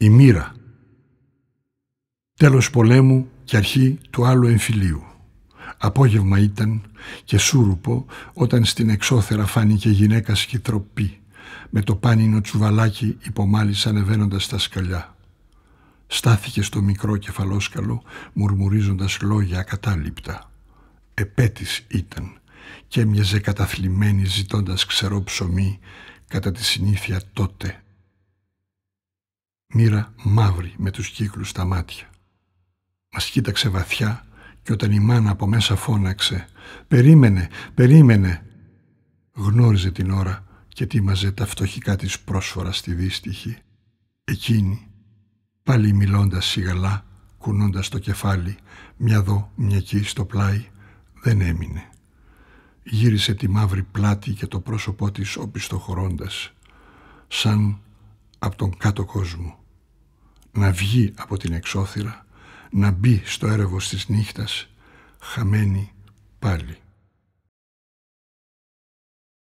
Η μοίρα. Τέλος πολέμου και αρχή του άλλου εμφυλίου. Απόγευμα ήταν και σούρουπο όταν στην εξώθερα φάνηκε γυναίκα σκητροπή με το πάνινο τσουβαλάκι υπομάλης ανεβαίνοντας τα σκαλιά. Στάθηκε στο μικρό κεφαλόσκαλο μουρμουρίζοντας λόγια ακατάληπτα. Επέτης ήταν και έμοιαζε καταθλιμμένη ζητώντας ξερό ψωμί κατά τη συνήθεια τότε μοίρα μαύρη με τους κύκλους στα μάτια. Μας κοίταξε βαθιά και όταν η μάνα από μέσα φώναξε «Περίμενε, περίμενε» γνώριζε την ώρα και τίμαζε τα φτωχικά της πρόσφορα στη δύστιχη. Εκείνη, πάλι μιλώντας σιγαλά, κουνώντας το κεφάλι, μια δω, μια εκεί στο πλάι, δεν έμεινε. Γύρισε τη μαύρη πλάτη και το πρόσωπό της οπισθοχωρώντας, σαν από τον κάτω κόσμο να βγει από την εξώθυρα, να μπει στο έργο της νύχτας, χαμένη πάλι.